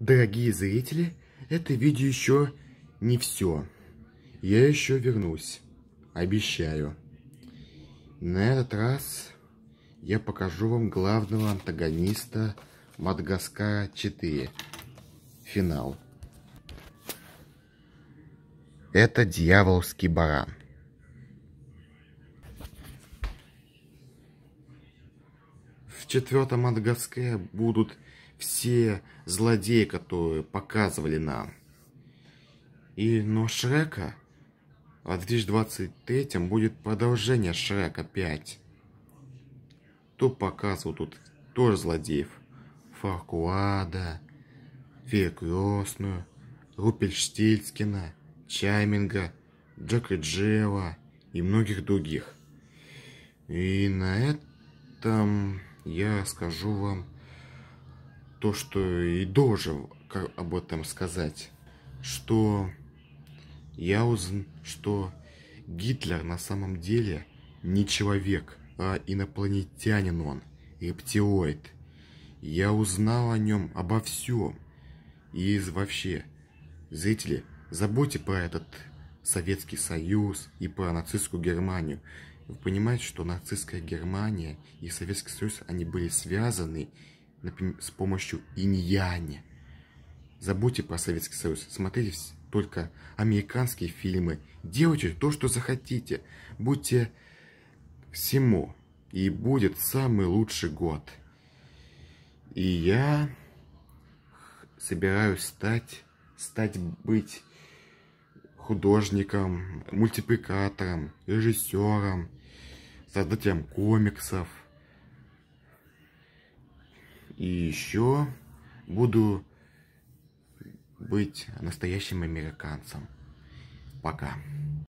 Дорогие зрители, это видео еще не все. Я еще вернусь. Обещаю. На этот раз я покажу вам главного антагониста Мадагаскара 4. Финал. Это дьяволский баран. В четвертом Мадагаскаре будут все злодеи, которые показывали нам. И, но Шрека в 2023 будет продолжение Шрека 5. То показывал тут тоже злодеев. Фаркуада, Фея Рупельштильскина, Чайминга, Джека Джела и многих других. И на этом я скажу вам то, что и должен об этом сказать, что я узнал, что Гитлер на самом деле не человек, а инопланетянин он, рептилоид. Я узнал о нем обо всем. И из вообще, зрители, забудьте про этот Советский Союз и про нацистскую Германию. Вы понимаете, что нацистская Германия и Советский Союз, они были связаны например, с помощью иньяни. Забудьте про Советский Союз, смотрите только американские фильмы. Делайте то, что захотите. Будьте всему. И будет самый лучший год. И я собираюсь стать, стать быть художником, мультипликатором, режиссером, создателем комиксов, и еще буду быть настоящим американцем. Пока.